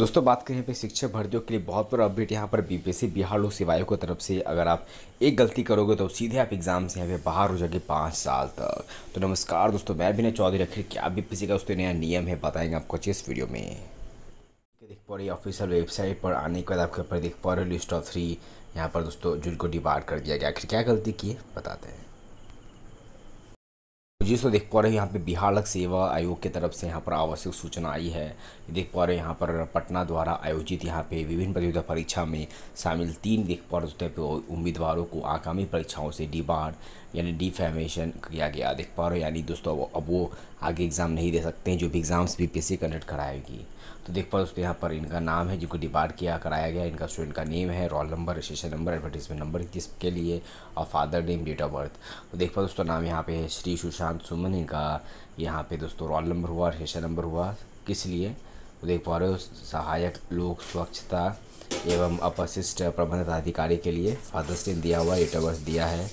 दोस्तों बात करें पे शिक्षक भर्तियों के लिए बहुत बड़ा अपडेट यहाँ पर बीपीएससी बिहार लोक सेवायों की तरफ से अगर आप एक गलती करोगे तो सीधे आप एग्जाम से यहाँ पे बाहर हो जाएंगे पाँच साल तक तो नमस्कार दोस्तों मैं विनय चौधरी आखिर क्या बीपीएससी का उसके नया नियम है बताएंगे आपको अच्छे इस वीडियो में देख पा रही ऑफिशियल वेबसाइट पर आने के बाद आपके ऊपर देख पा रहे लिस्ट ऑफ थ्री यहाँ पर दोस्तों जिनको डिबार कर दिया गया आखिर क्या गलती की है बताते हैं जी सो देख पा रहे हैं यहाँ पे बिहार लोक सेवा आयोग की तरफ से यहाँ पर आवश्यक सूचना आई है देख पा रहे हैं यहाँ पर पटना द्वारा आयोजित यहाँ पे विभिन्न प्रतियोगिता परीक्षा में शामिल तीन देख पा रहे उम्मीदवारों को आगामी परीक्षाओं से डिबार यानी डिफेमेशन किया गया देख पा रहे हो यानी दोस्तों अब वो आगे एग्ज़ाम नहीं दे सकते हैं जो भी एग्ज़ाम्स बी पी कंडक्ट कराएगी तो देख पा दोस्तों यहाँ पर इनका नाम है जिनको डिबार्ट किया कराया गया इनका स्टूडेंट का नेम है roll number registration number advertisement number जिसके लिए और father name date of birth तो देख पा दोस्तों नाम यहाँ पे है श्री सुशांत सुमन इनका यहाँ पे दोस्तों रोल नंबर हुआ रजिस्ट्रेशन नंबर हुआ किस लिए तो देख पा रहे हो सहायक लोक स्वच्छता एवं अपशिष्ट प्रबंधन अधिकारी के लिए फादर्स ने दिया हुआ डेट ऑफ बर्थ दिया है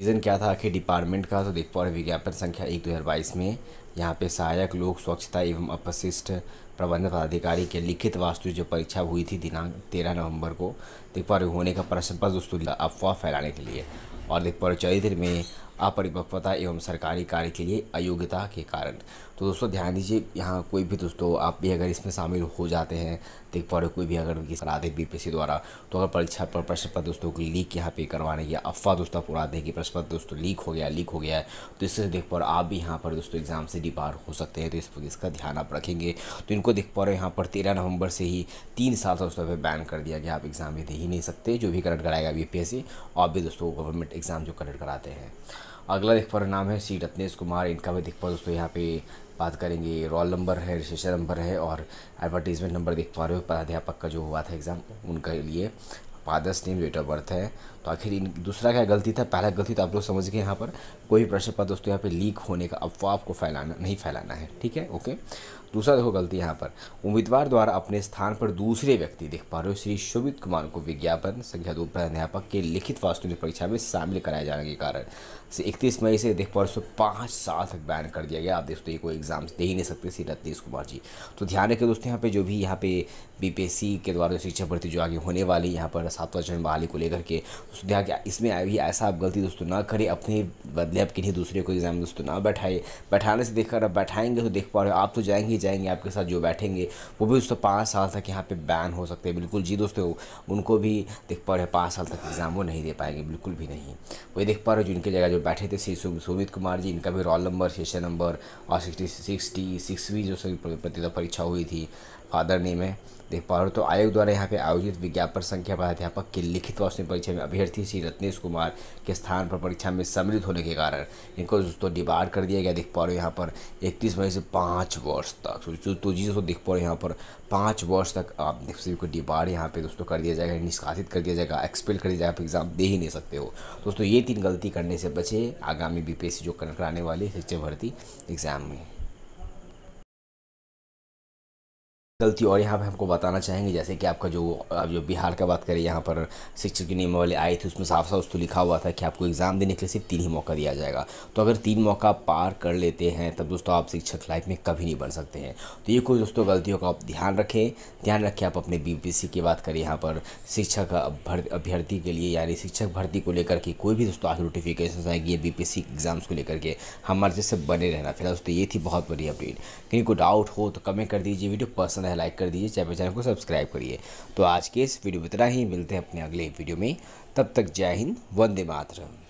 रीज़न क्या था कि डिपार्टमेंट का तो देख पा रहे विज्ञापन संख्या एक दो हज़ार बाईस में यहाँ पे सहायक लोक स्वच्छता एवं अपशिष्ट प्रबंध पदाधिकारी के लिखित वास्तु जो परीक्षा हुई थी दिनांक तेरह नवंबर को दिखपर होने का प्रश्न पर दोस्तों अफवाह फैलाने के लिए और दिखपर चरित्र में अपरिपक्वता एवं सरकारी कार्य के लिए अयोग्यता के कारण तो दोस्तों ध्यान दीजिए यहाँ कोई भी दोस्तों आप भी अगर इसमें शामिल हो जाते हैं देख पा रहे कोई भी अगर उनकी सलाह दें बी द्वारा तो अगर परीक्षा पर प्रश्न पत्र दोस्तों को लीक यहाँ पे करवाने की अफवाह दोस्तों पूरा दें कि प्रश्न पत्र दोस्तों लीक हो गया लीक हो गया है तो इससे देख पा आप भी यहाँ पर दोस्तों एग्जाम से सीढ़ी पार हो सकते हैं तो इस इसका ध्यान आप रखेंगे तो इनको देख पा रहे हैं यहाँ पर तेरह नवंबर से ही तीन साल से दोस्तों बैन कर दिया गया आप एग्ज़ाम भी दे ही नहीं सकते जो भी कनेक्ट कराएगा बी पी और भी दोस्तों गवर्नमेंट एग्ज़ाम जो कनेक्ट कराते हैं अगला देख पा नाम है सी रत्नेश कुमार इनका भी देख पा दोस्तों यहाँ पे बात करेंगे रोल नंबर है रजिस्ट्रेशन नंबर है और एडवर्टीजमेंट नंबर देख पा रहे हो प्राध्यापक का जो हुआ था एग्ज़ाम उनके लिए father's name date of birth है तो आखिर इन दूसरा क्या गलती था पहला गलती तो आप लोग समझ गए यहाँ पर कोई प्रश्न पत्र दोस्तों यहाँ पे लीक होने का अफवाह आपको फैलाना नहीं फैलाना है ठीक है ओके दूसरा देखो गलती यहाँ पर उम्मीदवार द्वारा अपने स्थान पर दूसरे व्यक्ति देख पा रहे हो श्री शोभित कुमार को विज्ञापन संख्या दो प्राध्यापक के लिखित वास्तविक परीक्षा में शामिल कराए जाने के कारण से इकतीस मई से देख पा रहे पाँच साल तक बैन कर दिया गया आप देख सकते कोई एग्जाम दे ही नहीं सकते श्री रत्नीश कुमार जी तो ध्यान रखें दोस्तों यहाँ पे जो भी यहाँ पे बी के द्वारा शिक्षा भर्ती जो आगे होने वाली यहाँ पर सातवा चरण बहाली को लेकर के ध्यान इसमें अभी ऐसा आप गलती दोस्तों ना करें अपने बदले आप किन्हीं दूसरे को एग्जाम दोस्तों ना बैठाए बैठाने से देखकर आप बैठाएंगे तो देख पा रहे हो आप तो जाएंगे जाएंगे आपके साथ जो बैठेंगे वो भी दोस्तों पाँच साल तक यहाँ पे बैन हो सकते हैं बिल्कुल जी दोस्तों उनको भी देख पा रहे पाँच साल तक एग्ज़ाम वो नहीं दे पाएंगे बिल्कुल भी नहीं वही देख पा रहे जो इनके जगह जो बैठे थे श्री सुमित कुमार जी इनका भी रोल नंबर सेशन नंबर और सिक्सटी सिक्सटी सिक्सवीं जो सभी प्रतियोगिता परीक्षा हुई थी फादर नेम है देख पा रहे हो तो आयोग द्वारा यहाँ पे आयोजित विज्ञापन संख्या प्राध्यापक की लिखित रोशनी परीक्षा में अभ्यर्थी श्री रत्नेश कुमार के स्थान पर परीक्षा में सम्मिलित होने के कारण इनको तो डिबार कर दिया गया देख पा रहे हो यहाँ पर इकतीस मई से पाँच वर्ष तक तो, तो जी दोस्तों देख पा रहे हो यहाँ पर पाँच वर्ष तक आप सभी को डिबार यहाँ पर दोस्तों कर दिया जाएगा निष्कासित कर दिया जाएगा एक्सपेल कर दिया जाएगा एग्ज़ाम दे ही नहीं सकते हो दोस्तों ये तीन गलती करने से बचे आगामी बी जो कराने वाली शिक्षक भर्ती एग्ज़ाम में गलती और यहाँ पे हमको बताना चाहेंगे जैसे कि आपका जो आप जो बिहार का बात करें यहाँ पर शिक्षक की नियमावली आई थी उसमें साफ साफ उसको लिखा हुआ था कि आपको एग्ज़ाम देने के लिए सिर्फ तीन ही मौका दिया जाएगा तो अगर तीन मौका पार कर लेते हैं तब दोस्तों आप शिक्षक लाइफ में कभी नहीं बन सकते हैं तो ये कुछ दोस्तों गलतियों का आप ध्यान रखें ध्यान रखें आप अपने बी की बात करें यहाँ पर शिक्षक अभ्यर्थी के लिए यानी शिक्षक भर्ती को लेकर के कोई भी दोस्तों आज नोटिफिकेशन आएगी बी पी एग्ज़ाम्स को लेकर के हमारे जैसे बने रहना फिलहाल दोस्तों ये थी बहुत बड़ी अपडेट कहीं कोई डाउट हो तो कमेंट कर दीजिए वीडियो पसंद है लाइक कर दीजिए चैनल चैनल को सब्सक्राइब करिए तो आज के इस वीडियो में इतना ही मिलते हैं अपने अगले वीडियो में तब तक जय हिंद वंदे मातरम